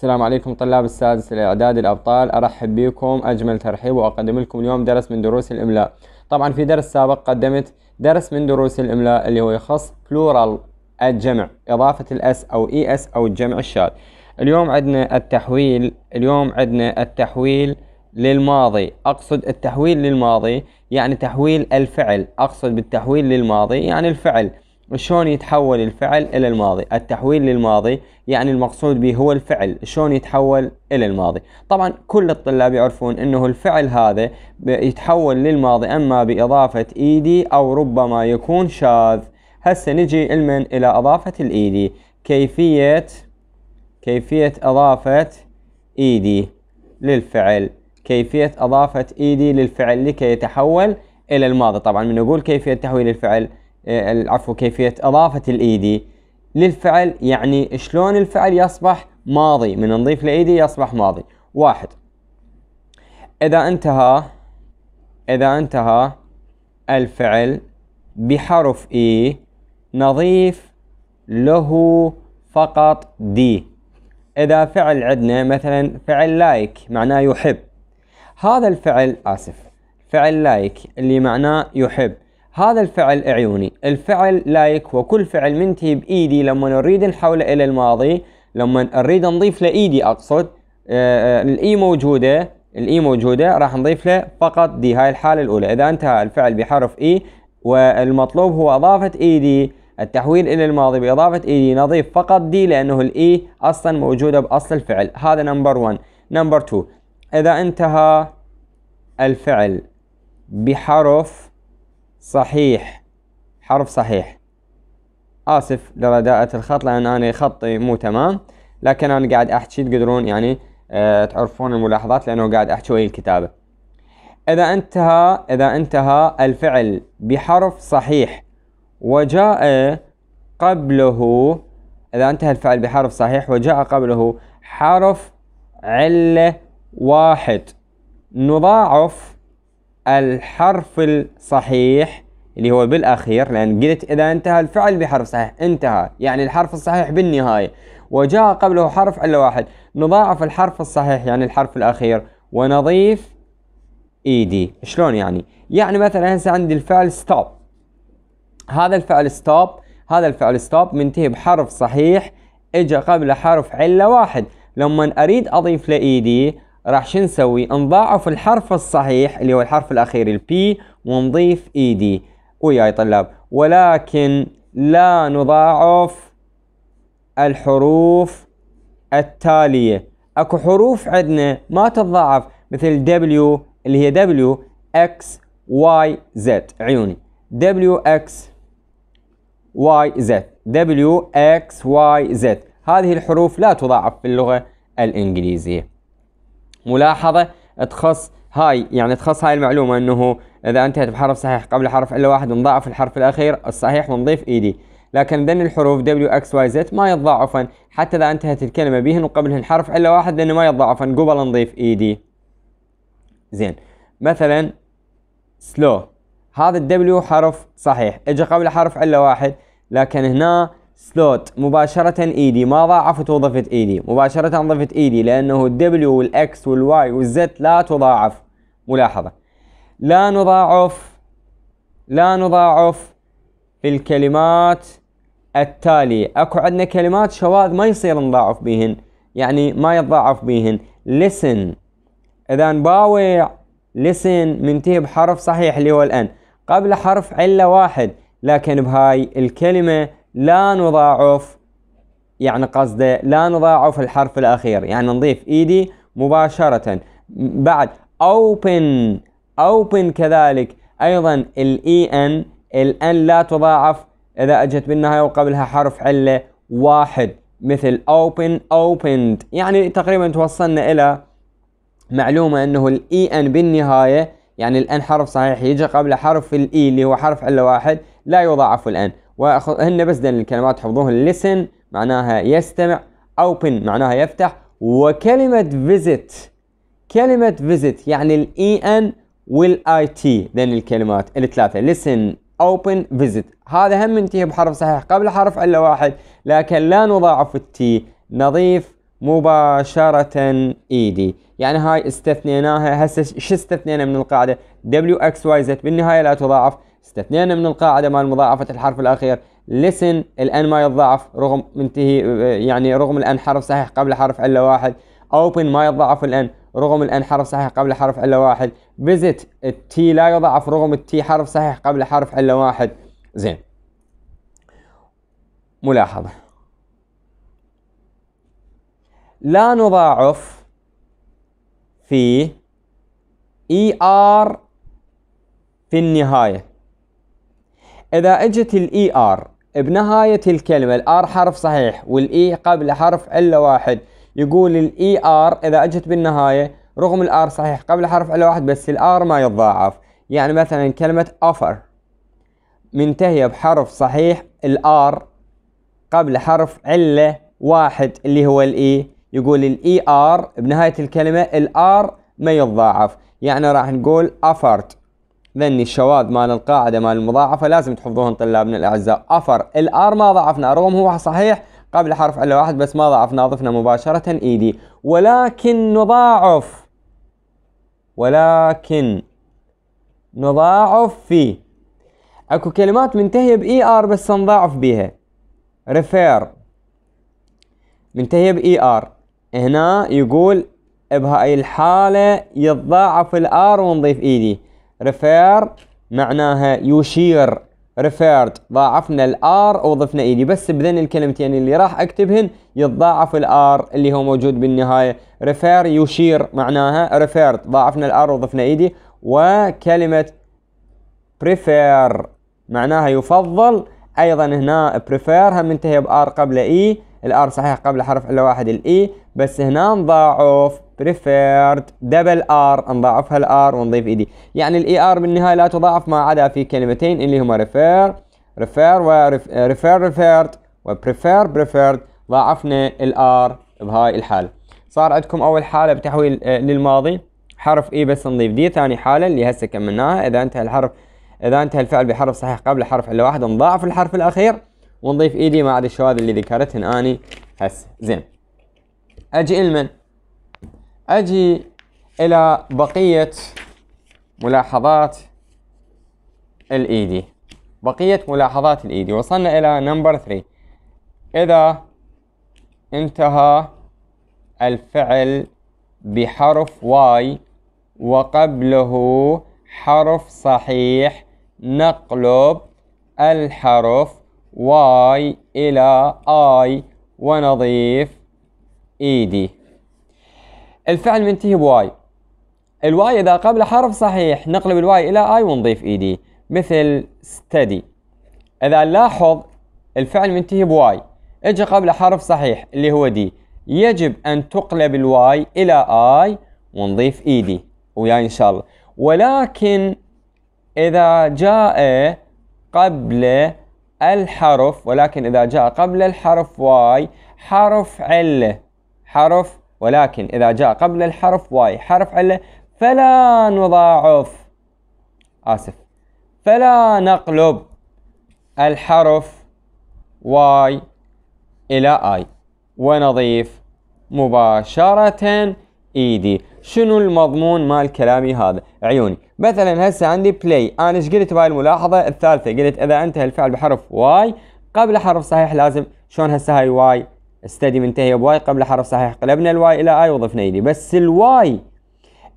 السلام عليكم طلاب السادس الإعداد الأبطال أرحب بكم أجمل ترحيب وأقدم لكم اليوم درس من دروس الإملاء طبعا في درس سابق قدمت درس من دروس الإملاء اللي هو يخص بلورال الجمع إضافة الأس أو إي e أس أو الجمع الشاذ اليوم عندنا التحويل اليوم عندنا التحويل للماضي أقصد التحويل للماضي يعني تحويل الفعل أقصد بالتحويل للماضي يعني الفعل شلون يتحول الفعل إلى الماضي التحويل للماضي يعني المقصود به هو الفعل شلون يتحول إلى الماضي طبعا كل الطلاب يعرفون أنه الفعل هذا يتحول للماضي أما بإضافة إيدي e أو ربما يكون شاذ هسه نجي المن إلى إضافة الإيدي e كيفية كيفية إضافة إيدي e للفعل كيفية إضافة إيدي للفعل لكي يتحول إلى الماضي طبعا من نقول كيفية تحويل الفعل آه، عفوا كيفية إضافة الإيدي للفعل يعني شلون الفعل يصبح ماضي من نضيف الإيدي يصبح ماضي واحد إذا انتهى إذا انتهى الفعل بحرف إي e، نضيف له فقط دي إذا فعل عندنا مثلا فعل لايك معناه يحب هذا الفعل آسف فعل لايك اللي معناه يحب هذا الفعل عيوني الفعل لايك وكل فعل منتهي بإيدي لما نريد نحوله إلى الماضي لما نريد نضيف له إيدي أقصد آه، آه، الإي e موجودة الإي e موجودة راح نضيف له فقط دي هاي الحالة الأولى إذا انتهى الفعل بحرف إي e، والمطلوب هو إضافة ايدي التحويل إلى الماضي بإضافة ايدي نضيف فقط دي لأنه الإي أصلا موجودة بأصل الفعل هذا نمبر 1 نمبر 2 إذا انتهى الفعل بحرف صحيح حرف صحيح آسف لرداءة الخط لأن أنا خطي مو تمام لكن أنا قاعد أحكي تقدرون يعني آه، تعرفون الملاحظات لأنه قاعد أحكي ويا الكتابة إذا انتهى إذا انتهى الفعل بحرف صحيح وجاء قبله إذا انتهى الفعل بحرف صحيح وجاء قبله حرف علة واحد نضاعف الحرف الصحيح اللي هو بالأخير لأن قلت إذا انتهى الفعل بحرف صحيح انتهى يعني الحرف الصحيح بالنهاية وجاء قبله حرف إلا واحد نضاعف الحرف الصحيح يعني الحرف الأخير ونضيف إيدي شلون يعني يعني مثلا هسه عندي الفعل ستوب هذا الفعل ستوب هذا الفعل ستوب منتهي بحرف صحيح اجى قبله حرف علة واحد لما اريد اضيف لايدي راح شو نسوي نضاعف الحرف الصحيح اللي هو الحرف الاخير البي ونضيف اي e دي وياي طلاب ولكن لا نضاعف الحروف التالية اكو حروف عندنا ما تتضاعف مثل دبليو اللي هي دبليو اكس واي زد عيوني دبليو اكس واي زد دبليو اكس واي زد هذه الحروف لا تضاعف في اللغة الإنجليزية ملاحظة تخص هاي يعني تخص هاي المعلومة انه اذا انتهت بحرف صحيح قبل حرف الا واحد نضاعف الحرف الاخير الصحيح ونضيف ايدي لكن ذن الحروف دبليو اكس واي زد ما يتضاعفن حتى اذا انتهت الكلمة بهن وقبلهن حرف الا واحد لانه ما يتضاعفن قبل نضيف ايدي زين مثلا سلو هذا الدبليو حرف صحيح اجى قبل حرف الا واحد لكن هنا سلوت مباشرة ايدي e ما ضاعفت وضفت e ايدي مباشرة ضفت ايدي e لانه الدبليو والاكس والواي والزد لا تضاعف ملاحظة لا نضاعف لا نضاعف في الكلمات التالية اكو عندنا كلمات شواذ ما يصير نضاعف بيهن يعني ما يتضاعف بيهن listen اذا باوع listen منتهي بحرف صحيح اللي هو الان قبل حرف علة واحد لكن بهاي الكلمة لا نضاعف يعني قصده لا نضاعف الحرف الأخير يعني نضيف إيدي مباشرة بعد open open كذلك أيضا الإي e إن n لا تضاعف إذا أجت بالنهاية وقبلها حرف علة واحد مثل open opened يعني تقريبا توصلنا إلى معلومة أنه الإي إن e بالنهاية يعني الإن حرف صحيح يجي قبله حرف الإي e اللي هو حرف علة واحد لا يضاعف الإن وهن بس دن الكلمات حفظوها listen معناها يستمع open معناها يفتح وكلمة visit كلمة visit يعني الاي ان e والاي تي ذن الكلمات الثلاثة listen open visit هذا هم منتهي بحرف صحيح قبل حرف الا واحد لكن لا نضاعف التي نضيف مباشرة ايدي e يعني هاي استثنيناها هسه شو استثنينا من القاعدة دبليو اكس واي زد بالنهاية لا تضاعف استثنينا من القاعدة مال مضاعفة الحرف الأخير لسن الان ما يتضاعف رغم منتهي يعني رغم الان حرف صحيح قبل حرف الا واحد اوبن ما يتضاعف الان رغم الان حرف صحيح قبل حرف الا واحد فيزيت التي لا يضعف رغم التي حرف صحيح قبل حرف الا واحد زين ملاحظة لا نضاعف في اي e ER ار في النهايه إذا اجت الإي آر e بنهاية الكلمة الآر حرف صحيح والإي e قبل حرف إلا واحد يقول الإي آر e إذا اجت بالنهاية رغم الآر صحيح قبل حرف إلا واحد بس الآر ما يتضاعف يعني مثلا كلمة أفر منتهية بحرف صحيح الآر قبل حرف علة واحد اللي هو الإي يقول الإي آر بنهاية الكلمة الآر ما يتضاعف يعني راح نقول أفرت ذني الشواذ مال القاعدة مال المضاعفة لازم تحفظوهن طلابنا الأعزاء أفر الآر ما ضعفنا رغم هو صحيح قبل حرف علة واحد بس ما ضعفنا ضفنا مباشرة إيدي ولكن نضاعف ولكن نضاعف في اكو كلمات منتهية بإي آر بس نضاعف بيها ريفير منتهية بإي آر هنا يقول بهاي الحالة يتضاعف الآر ونضيف إيدي ريفير معناها يشير ريفيرد ضاعفنا الار وضفنا ايدي بس بذن الكلمتين يعني اللي راح اكتبهن يتضاعف الار اللي هو موجود بالنهايه ريفير يشير معناها ريفيرد ضاعفنا الار وضفنا ايدي وكلمه بريفير معناها يفضل ايضا هنا بريفير هم منتهيه بار قبل اي الار صحيح قبل حرف الا واحد الاي e. بس هنا نضاعف preferred double r نضاعفها الار ونضيف اي e دي يعني الاي ار e بالنهايه لا تضاعف ما عدا في كلمتين اللي هما refer refer و refer referred و prefer preferred ضاعفنا الار بهاي الحاله صار عندكم اول حاله بتحويل آه، للماضي حرف اي e بس نضيف دي ثاني حاله اللي هسه كملناها اذا انتهى الحرف اذا انتهى الفعل بحرف صحيح قبل حرف الا واحد نضاعف الحرف الاخير ونضيف اي دي ما عدا الشواذ اللي ذكرتهن اني هسه زين اجي لمن أجي إلى بقية ملاحظات الإيدي بقية ملاحظات الإيدي وصلنا إلى نمبر 3 إذا انتهى الفعل بحرف واي وقبله حرف صحيح نقلب الحرف واي إلى آي ونضيف إيدي الفعل منتهي بواي الواي إذا قبل حرف صحيح نقلب الواي إلى آي ونضيف إي دي مثل ستدي إذا لاحظ الفعل منتهي بواي اجى قبل حرف صحيح اللي هو دي يجب أن تقلب الواي إلى آي ونضيف إي دي وياي إن شاء الله ولكن إذا جاء قبل الحرف ولكن إذا جاء قبل الحرف واي حرف علة حرف ولكن إذا جاء قبل الحرف واي حرف علة فلا نضاعف آسف فلا نقلب الحرف واي إلى آي ونضيف مباشرة ايدي شنو المضمون مال كلامي هذا عيوني مثلا هسه عندي بلاي انا ايش قلت بهاي الملاحظه الثالثه قلت اذا انتهى الفعل بحرف واي قبل حرف صحيح لازم شلون هسه هاي واي استدي منتهية بواي قبل حرف صحيح قلبنا الواي إلى آي وضفنا ايدي بس الواي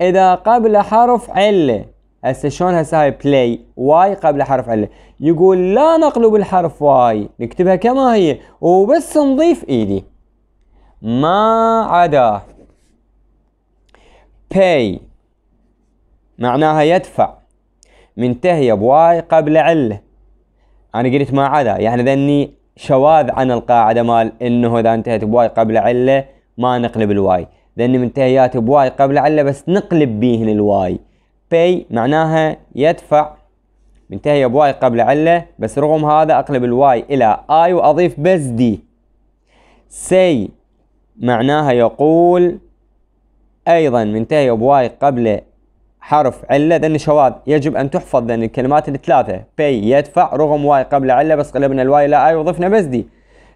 إذا قبل حرف علة هسه شلون هسه هاي بلاي واي قبل حرف علة يقول لا نقلب الحرف واي نكتبها كما هي وبس نضيف ايدي ما عدا باي معناها يدفع منتهية بواي قبل علة أنا قلت ما عدا يعني ذني شواذ عن القاعدة مال انه اذا انتهت بواي قبل علة ما نقلب الواي لان منتهيات بواي قبل علة بس نقلب بيهن الواي بي معناها يدفع منتهية بواي قبل علة بس رغم هذا اقلب الواي الى اي واضيف بس دي سي معناها يقول ايضا منتهية بواي قبل حرف علة ذن شواذ يجب أن تحفظ ذن الكلمات الثلاثة بي يدفع رغم واي قبل علة بس قلبنا الواي إلى آي وضفنا بس دي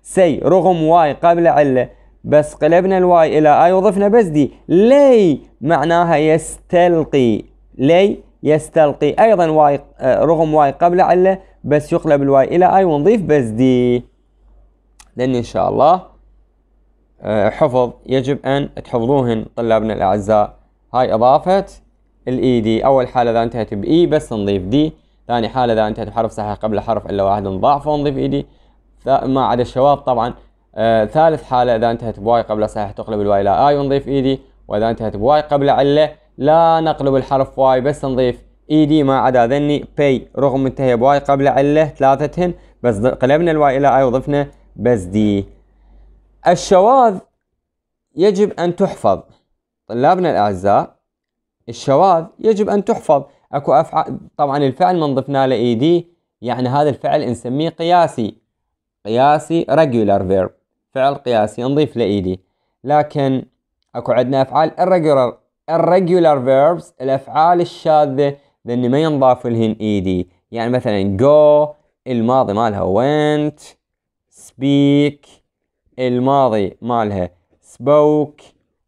سي رغم واي قبل علة بس قلبنا الواي إلى آي وضفنا بس دي لي معناها يستلقي لي يستلقي أيضا واي آه، رغم واي قبل علة بس يقلب الواي إلى آي ونضيف بس دي لأن إن شاء الله آه، حفظ يجب أن تحفظوهن طلابنا الأعزاء هاي إضافة الاي دي اول حاله اذا انتهت باي e بس نضيف دي ثاني حاله اذا انتهت بحرف صحيح قبل حرف الا واحد نضاعفه ونضيف اي e دي ما عدا الشواب طبعا آه ثالث حاله اذا انتهت بواي قبل صحيح تقلب الواي الى اي ونضيف اي e دي واذا انتهت بواي قبل عله لا نقلب الحرف واي بس نضيف اي دي ما عدا ذني بي رغم منتهيه بواي قبل عله ثلاثتهن بس قلبنا الواي الى اي وضفنا بس دي الشواذ يجب ان تحفظ طلابنا الاعزاء الشواذ يجب أن تحفظ أكو أفعال طبعا الفعل من ضفنا له دي يعني هذا الفعل نسميه قياسي قياسي regular verb فعل قياسي نضيف له دي لكن اكو عندنا افعال irregular irregular verbs الافعال الشاذة لان ما ينضاف لهن اي دي يعني مثلا go الماضي مالها went speak الماضي مالها spoke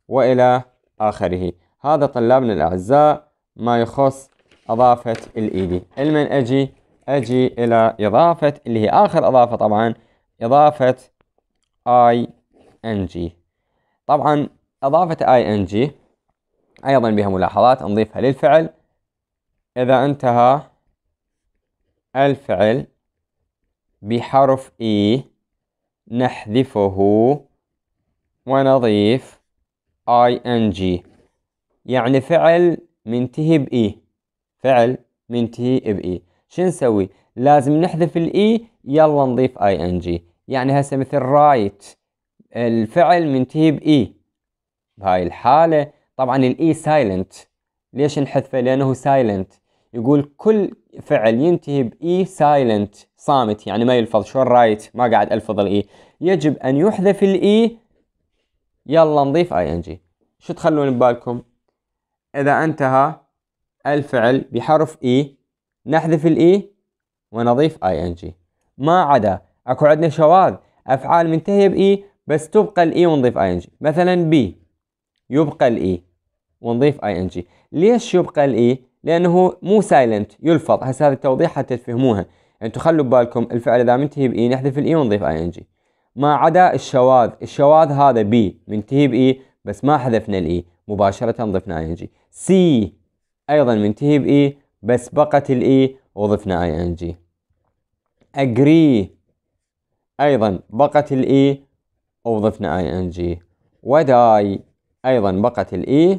والى اخره هذا طلابنا الأعزاء ما يخص إضافة الإي دي e المن أجي أجي إلى إضافة اللي هي آخر إضافة طبعا إضافة اي ان جي طبعا إضافة اي ان جي أيضا بها ملاحظات نضيفها للفعل إذا انتهى الفعل بحرف إي e نحذفه ونضيف ing يعني فعل منتهي بإي فعل منتهي بإي شو نسوي لازم نحذف الإي يلا نضيف اي ان جي يعني هسه مثل رايت الفعل منتهي بإي بهاي الحالة طبعا الإي سايلنت ليش نحذفه لأنه سايلنت يقول كل فعل ينتهي بإي سايلنت صامت يعني ما يلفظ شو رايت ما قاعد ألفظ الإي يجب أن يحذف الإي يلا نضيف اي ان جي شو تخلون ببالكم إذا انتهى الفعل بحرف إي e، نحذف الإي e ونضيف اي ان جي ما عدا اكو عندنا شواذ أفعال منتهية بإي e بس تبقى الإي ونضيف اي ان جي مثلا بي يبقى الإي ونضيف اي ان جي ليش يبقى الإي؟ لأنه مو سايلنت يلفظ هسه هذا التوضيح حتى تفهموها انتم خلوا ببالكم الفعل اذا منتهي باي نحذف الاي ونضيف اي ان جي ما عدا الشواذ الشواذ هذا بي منتهي باي بس ما حذفنا الاي مباشرة ضفنا اي ان جي سي ايضا منتهي باي بس بقت الاي e وضفنا اي يعني ان جي اجري ايضا بقت الاي e وضفنا اي يعني ان جي وداي ايضا بقت الاي e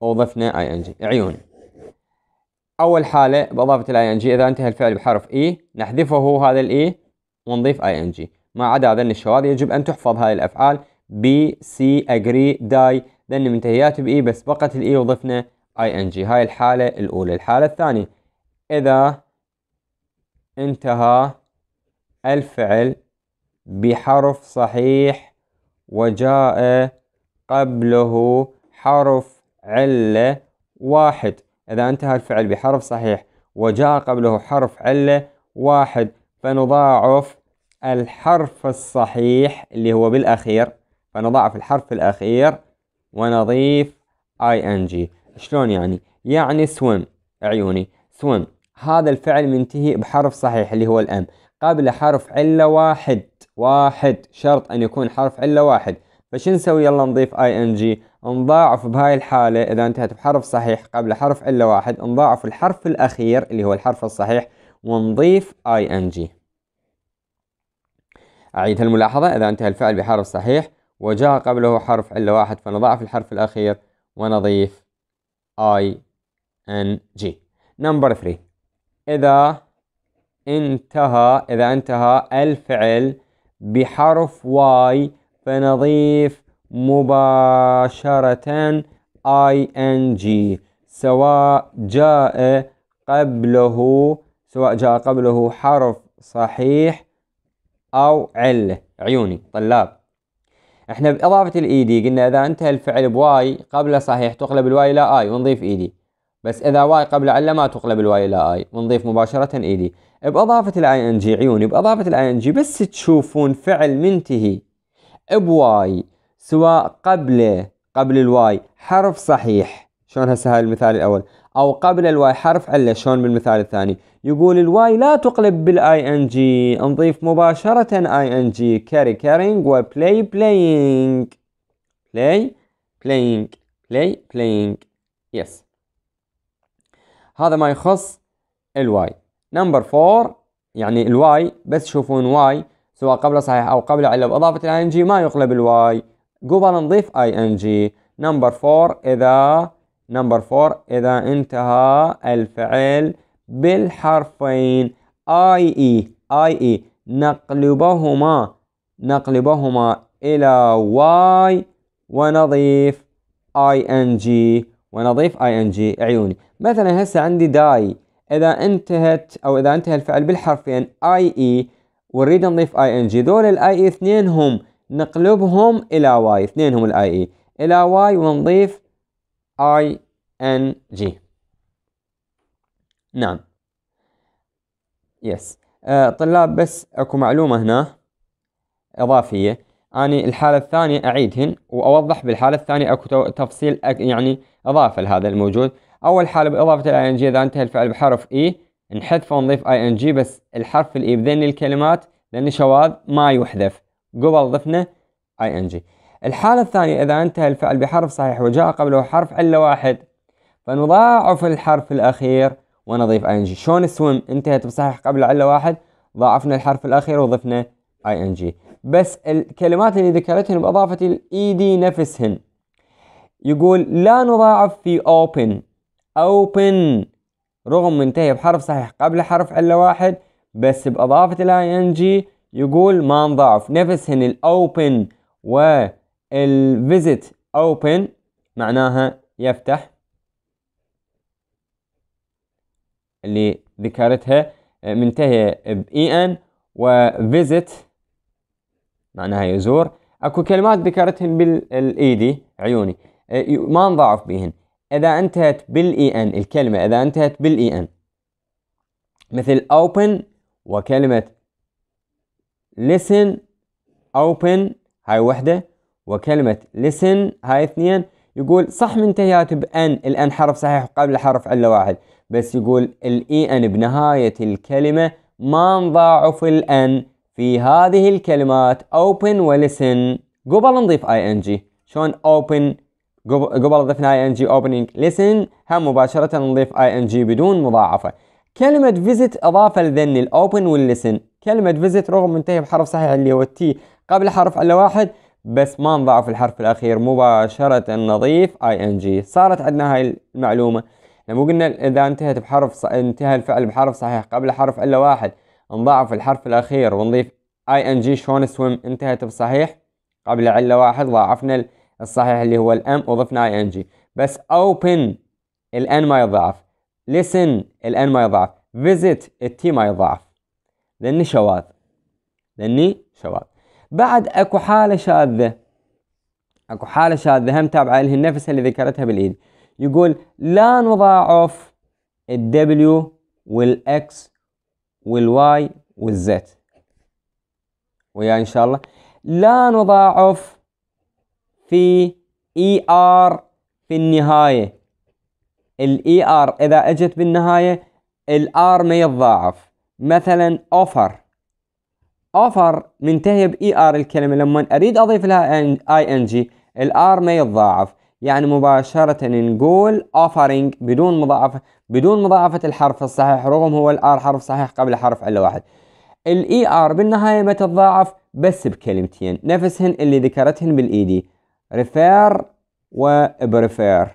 وضفنا اي يعني ان جي عيون اول حاله باضافه الاي ان جي اذا انتهى الفعل بحرف اي نحذفه هذا الاي ونضيف اي ان جي ما عدا ذن الشواذ يجب ان تحفظ هذه الافعال بي سي اجري داي لأن منتهياته بإي e بس بقت الإي e وضفنا اي ان جي هاي الحالة الأولى الحالة الثانية إذا انتهى الفعل بحرف صحيح وجاء قبله حرف علة واحد إذا انتهى الفعل بحرف صحيح وجاء قبله حرف علة واحد فنضاعف الحرف الصحيح اللي هو بالأخير فنضاعف الحرف الأخير ونظيف ing شلون يعني؟ يعني swim عيوني swim هذا الفعل منتهي بحرف صحيح اللي هو الام قبل حرف علة واحد واحد شرط أن يكون حرف علة واحد فش نسوي يلا نضيف ing نضاعف بهاي الحالة إذا انتهت بحرف صحيح قبل حرف علة واحد نضاعف الحرف الأخير اللي هو الحرف الصحيح ونضيف ing أعيد هالملاحظة إذا انتهى الفعل بحرف صحيح وجاء قبله حرف علة واحد فنضعف الحرف الأخير ونضيف I N G نمبر 3 إذا انتهى إذا انتهى الفعل بحرف Y فنضيف مباشرة ing سواء جاء قبله سواء جاء قبله حرف صحيح أو علة عيوني طلاب احنا باضافه الاي دي e قلنا اذا انتهى الفعل بواي قبله صحيح تقلب الواي الى اي ونضيف اي e دي بس اذا واي قبل عله ما تقلب الواي الى اي ونضيف مباشره اي e دي باضافه الاي ان جي عيوني باضافه الاي ان جي بس تشوفون فعل منتهي بواي سواء قبله قبل الواي حرف صحيح شلون هسه هاي المثال الاول أو قبل الواي حرف علة شلون بالمثال الثاني يقول الواي لا تقلب بالاي ان جي نضيف مباشرة اي ان جي كاري كارينج وبلاي بلاينج بلاي بلاينج بلاي بلاينج يس هذا ما يخص الواي نمبر 4 يعني الواي بس تشوفون واي سواء قبله صحيح او قبله علة باضافة الاي ان جي ما يقلب الواي قبل نضيف اي ان جي نمبر 4 اذا نمبر فور إذا انتهى الفعل بالحرفين اي اي اي اي نقلبهما نقلبهما إلى واي ونضيف اي ان جي ونضيف اي ان جي عيوني مثلا هسه عندي داي إذا انتهت أو إذا انتهى الفعل بالحرفين اي اي e، ونريد نضيف اي ان جي ذول الاي اي e اثنينهم نقلبهم إلى واي اثنينهم الاي اي e. إلى واي ونضيف I نعم يس آه طلاب بس اكو معلومة هنا إضافية أني الحالة الثانية أعيدهن وأوضح بالحالة الثانية أكو تفصيل أك يعني إضافة لهذا الموجود أول حالة بإضافة الأي إن جي إذا انتهى الفعل بحرف إي e، نحذفه ونضيف أي إن جي بس الحرف الإي بذن الكلمات لأن شواذ ما يحذف قبل ضفنا أي إن جي الحالة الثانية إذا انتهى الفعل بحرف صحيح وجاء قبله حرف إلا واحد فنضاعف الحرف الأخير ونضيف ing شلون سويم انتهت بصحيح قبل علة واحد ضاعفنا الحرف الأخير وضفنا ing بس الكلمات اللي ذكرتهن بإضافة الاي دي e نفسهن يقول لا نضاعف في open open رغم منتهي بحرف صحيح قبل حرف علة واحد بس بإضافة الاي ing يقول ما نضاعف نفسهن الاوبن و visit اوبن معناها يفتح اللي ذكرتها آه، منتهية ب en و visit معناها يزور اكو كلمات ذكرتهن بالايدي e عيوني آه، ما نضاعف بيهن اذا انتهت بالاي ان الكلمه اذا انتهت بالاي ان مثل open وكلمه listen open هاي وحده وكلمة listen هاي اثنين يقول صح منتهيات بأن الأن حرف صحيح قبل حرف علة واحد بس يقول الإي e أن بنهاية الكلمة ما نضاعف الأن في هذه الكلمات open listen قبل نضيف ing شلون open قبل ضفنا ing opening listen هم مباشرة نضيف ing بدون مضاعفة كلمة visit أضافة لذن الأوبن listen كلمة visit رغم منتهي بحرف صحيح اللي هو التي قبل حرف على واحد بس ما نضعف الحرف الأخير مباشرة نضيف ing صارت عندنا هاي المعلومة لما قلنا إذا انتهت بحرف ص... انتهى الفعل بحرف صحيح قبل حرف إلا واحد نضعف الحرف الأخير ونضيف ing شلون سويم انتهت بصحيح قبل علة واحد ضاعفنا الصحيح اللي هو الام وضفنا ing بس open الان ما يضعف listen الان ما يضعف visit التي ما يضعف لأني شواذ لأني شواذ بعد اكو حالة شاذة اكو حالة شاذة هم تابعة له النفس اللي ذكرتها بالايد يقول لا نضاعف الدبليو والاكس والواي Z ويا ان شاء الله لا نضاعف في اي e ار في النهاية الاي ار e اذا اجت بالنهاية الار ما يتضاعف مثلا اوفر اوفر منتهي باي ار الكلمه لما اريد اضيف لها اي ان جي الار ما يتضاعف يعني مباشرة نقول offering بدون مضاعفة بدون مضاعفة الحرف الصحيح رغم هو الار حرف صحيح قبل حرف الا واحد الاي ار بالنهاية ما تتضاعف بس بكلمتين نفسهن اللي ذكرتهن بالاي دي refer وبريفير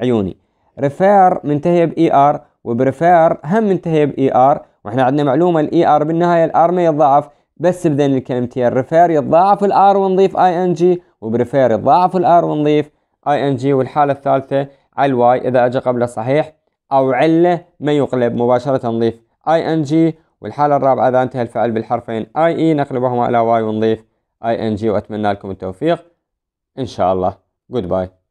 عيوني refer منتهية باي ار وبريفير هم منتهية باي ار واحنا عندنا معلومه الاي ار e بالنهايه الار ما يتضاعف بس بذين الكلمتين ريفير يتضاعف الار ونضيف اي ان جي وبريفير يتضاعف الار ونضيف اي ان جي والحاله الثالثه على الواي اذا اجى قبله صحيح او عله ما يقلب مباشره نضيف اي ان جي والحاله الرابعه اذا انتهى الفعل بالحرفين اي اي e، نقلبهما الى واي ونضيف اي ان جي واتمنى لكم التوفيق ان شاء الله جود باي